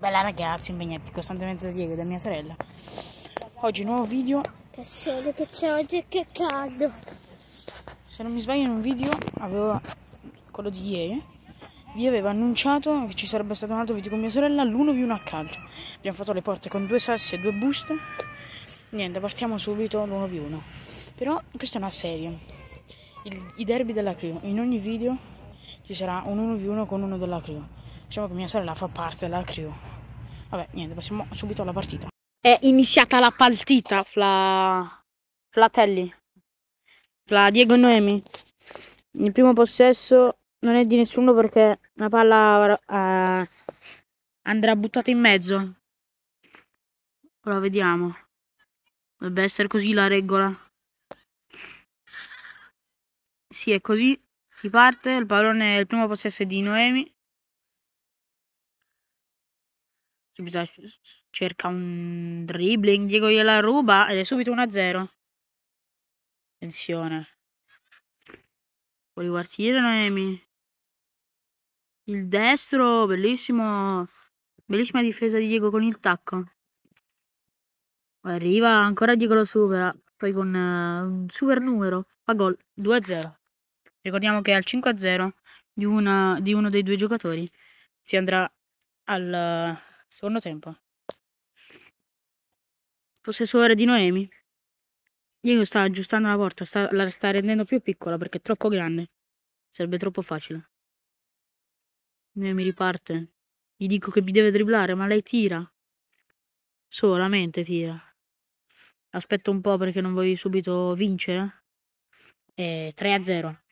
Bella ragazzi, impegnati costantemente da Diego e da mia sorella. Oggi nuovo video. Che sole che c'è oggi e che caldo. Se non mi sbaglio in un video, avevo quello di ieri, vi avevo annunciato che ci sarebbe stato un altro video con mia sorella, l'1 v 1 a calcio. Abbiamo fatto le porte con due sassi e due buste. Niente, partiamo subito l'1 v 1. Però questa è una serie. Il, I derby della Crio. In ogni video ci sarà un 1 v 1 con uno della Crio. Diciamo che mia sorella fa parte della Crio. Vabbè, niente, passiamo subito alla partita. È iniziata la partita fra Flatelli, fra Diego e Noemi. Il primo possesso non è di nessuno perché la palla eh, andrà buttata in mezzo. Ora vediamo. Dovrebbe essere così la regola. Sì, è così. Si parte, il pallone, il primo possesso è di Noemi. Subito cerca un dribbling, Diego gliela ruba ed è subito 1-0. Attenzione. Puoi partire Noemi. Il destro, bellissimo. Bellissima difesa di Diego con il tacco. Arriva, ancora Diego lo supera. Poi con uh, un super numero fa gol 2-0. Ricordiamo che al 5-0 di, di, uno dei due giocatori si andrà al... Uh, Secondo tempo. Possessore di Noemi. Diego sta aggiustando la porta, sta, la sta rendendo più piccola perché è troppo grande. Sarebbe troppo facile. Noemi riparte. Gli dico che mi deve dribblare, ma lei tira. Solamente tira. Aspetto un po' perché non voglio subito vincere. E 3 a 0.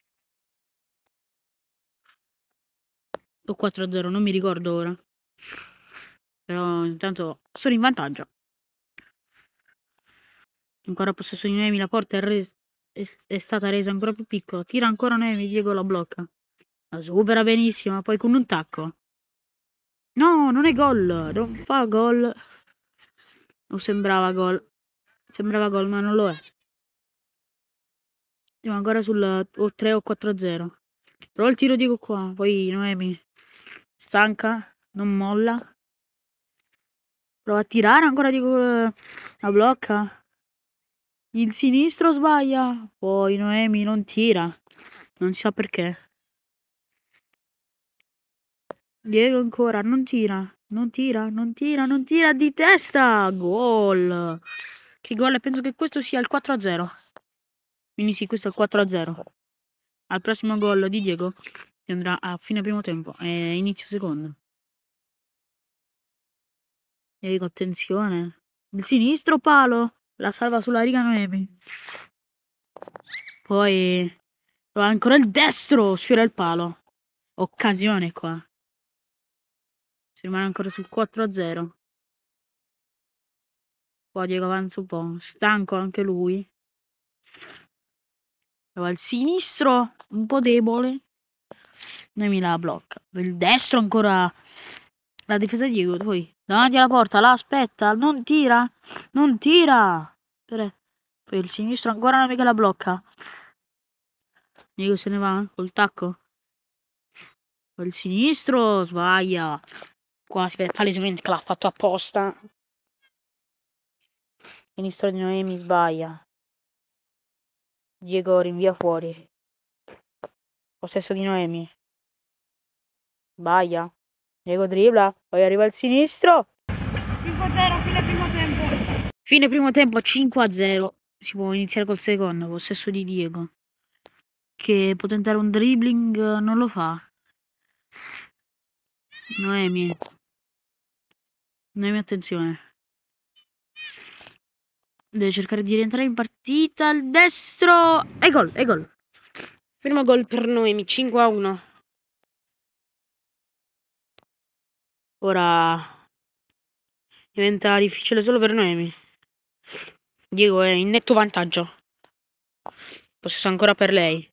O 4 a 0, non mi ricordo ora. Però intanto sono in vantaggio. Ancora possesso di Noemi, la porta è, res- è, è stata resa ancora più piccola. Tira ancora Noemi, Diego la blocca. La supera benissimo, poi con un tacco. No, non è gol, non fa gol. o sembrava gol. Sembrava gol, ma non lo è. Siamo ancora sul 3 o 4-0. Però il tiro Diego qua, poi Noemi. Stanca, non molla. Prova a tirare ancora di La blocca. Il sinistro sbaglia. Poi Noemi non tira. Non si sa perché. Diego ancora. Non tira. Non tira. Non tira. Non tira di testa. Gol. Che gol. Penso che questo sia il 4-0. Quindi sì, questo è il 4-0. Al prossimo gol di Diego si andrà a fine primo tempo e inizio secondo. Evico, attenzione. Il sinistro palo. La salva sulla riga Noemi. Poi... Ancora il destro. Sfiora il palo. Occasione qua. Si rimane ancora sul 4-0. Poi Diego avanza un po'. Stanco anche lui. Il sinistro un po' debole. Noemi la blocca. Il destro ancora la difesa di Diego, poi. Davanti alla porta, là, aspetta, non tira, non tira. Poi il sinistro ancora non mica la blocca. Diego se ne va eh, col tacco. Poi il sinistro sbaglia. Qua si vede palesemente che l'ha fatto apposta. Il sinistro di Noemi sbaglia. Diego rinvia fuori. Possesso di Noemi. Sbaglia. Diego dribla, poi arriva il sinistro. 5-0, fine primo tempo. Fine primo tempo 5-0. Si può iniziare col secondo, possesso di Diego. Che può tentare un dribbling, non lo fa. Noemi. Noemi, attenzione. Deve cercare di rientrare in partita. Il destro. E gol, e gol. Primo gol per Noemi, 5 1. Ora diventa difficile solo per Noemi. Diego è in netto vantaggio. Possesso ancora per lei.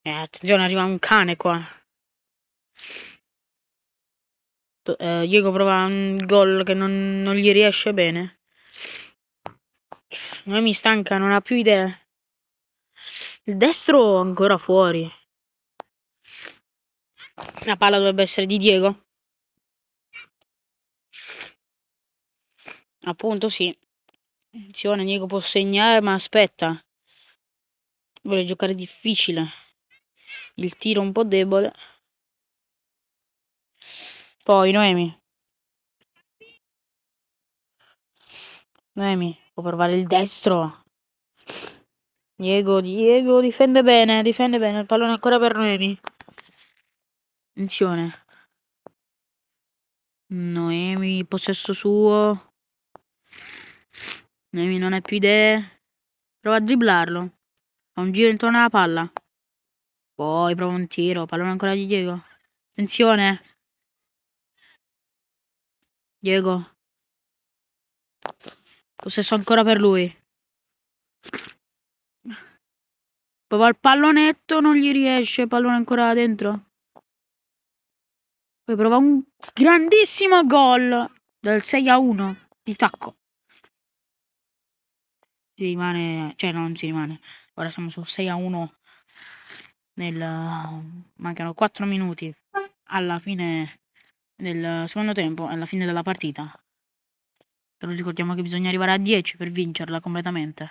Eh, attenzione, arriva un cane qua. Eh, Diego prova un gol che non, non gli riesce bene. Noemi stanca, non ha più idee. Il destro ancora fuori. La palla dovrebbe essere di Diego. Appunto sì. Attenzione, Nico può segnare, ma aspetta. Vuole giocare difficile. Il tiro un po' debole. Poi Noemi. Noemi, può provare il destro. Diego, Diego, difende bene, difende bene. Il pallone ancora per Noemi. Attenzione. Noemi, possesso suo. Nemi non ha più idee. Prova a dribblarlo. Fa un giro intorno alla palla. Poi prova un tiro. Pallone ancora di Diego. Attenzione. Diego. Possesso ancora per lui. Prova il pallonetto, non gli riesce. Pallone ancora dentro. Poi prova un grandissimo gol Dal 6 a 1 di tacco si rimane, cioè non si rimane, ora siamo su 6 a 1 nel, mancano 4 minuti alla fine del secondo tempo alla fine della partita. Però ricordiamo che bisogna arrivare a 10 per vincerla completamente.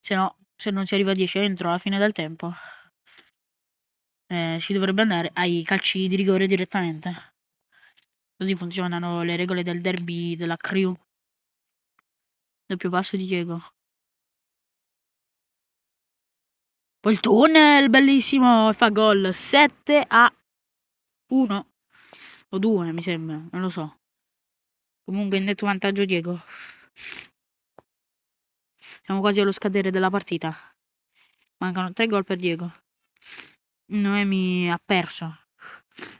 Se no, se non si arriva a 10 entro la fine del tempo, eh, si dovrebbe andare ai calci di rigore direttamente. Così funzionano le regole del derby della Crew da più basso di Diego. Poi il tunnel, bellissimo, fa gol 7 a 1 o 2 mi sembra, non lo so. Comunque in netto vantaggio Diego. Siamo quasi allo scadere della partita. Mancano 3 gol per Diego. Noemi ha perso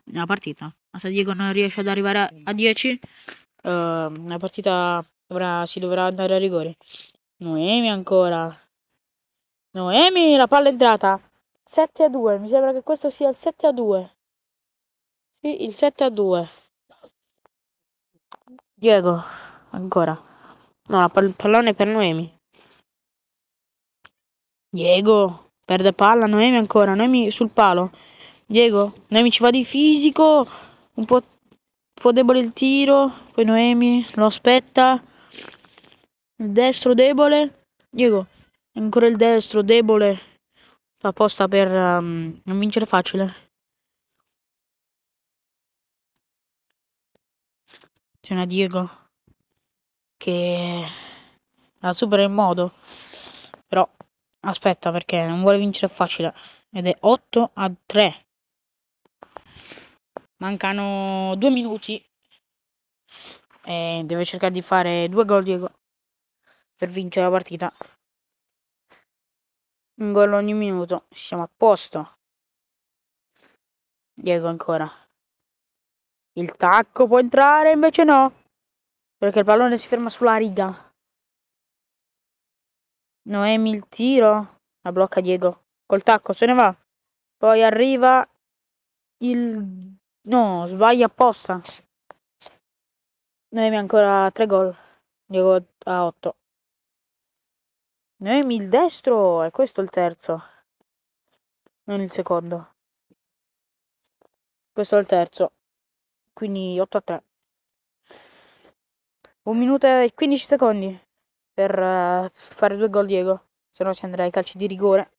la partita. Ma se Diego non riesce ad arrivare a 10, uh, eh, la partita Dovrà, si dovrà andare a rigore. Noemi ancora. Noemi, la palla è entrata. 7 a 2, mi sembra che questo sia il 7 a 2. Sì, il 7 a 2. Diego, ancora. No, il pall- pallone è per Noemi. Diego, perde palla, Noemi ancora, Noemi sul palo. Diego, Noemi ci va di fisico, un po', un po debole il tiro, poi Noemi lo aspetta. Il destro debole. Diego. Ancora il destro debole. Fa apposta per um, non vincere facile. C'è una Diego. Che la supera in modo. Però aspetta perché non vuole vincere facile. Ed è 8 a 3. Mancano due minuti. E deve cercare di fare due gol Diego per vincere la partita. Un gol ogni minuto, siamo a posto. Diego ancora. Il tacco può entrare, invece no. Perché il pallone si ferma sulla riga. Noemi il tiro. La blocca Diego. Col tacco se ne va. Poi arriva il... No, sbaglia apposta. Noemi ancora 3 gol. Diego a 8. Noemi il destro! È questo il terzo. Non il secondo. Questo è il terzo. Quindi 8 a 3. Un minuto e 15 secondi per uh, fare due gol Diego. Se no ci andrà ai calci di rigore.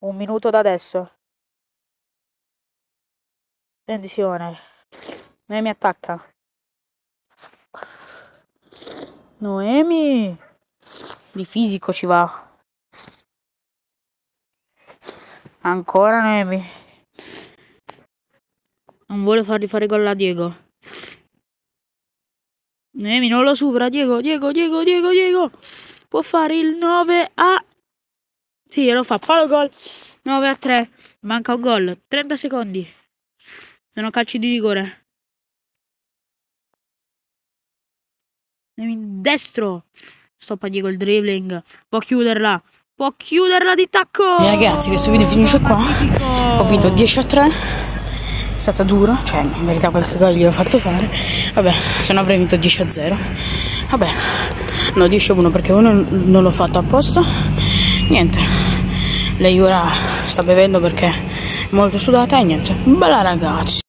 Un minuto da adesso. Attenzione. Noemi attacca. Noemi! di fisico ci va. Ancora Noemi Non vuole fargli fare gol a Diego. Noemi non lo supera, Diego, Diego, Diego, Diego, Diego. Può fare il 9 a... Sì, lo fa, palo gol. 9 a 3. Manca un gol. 30 secondi. Sono calci di rigore. Nemi destro stoppa Diego il dribbling, può chiuderla, può chiuderla di tacco! E ragazzi questo video finisce qua, ho vinto 10 a 3, è stata dura, cioè in verità qualche gol gli ho fatto fare, vabbè se no avrei vinto 10 a 0, vabbè no 10 a 1 perché uno non l'ho fatto apposta, niente, lei ora sta bevendo perché è molto sudata e niente, bella ragazzi!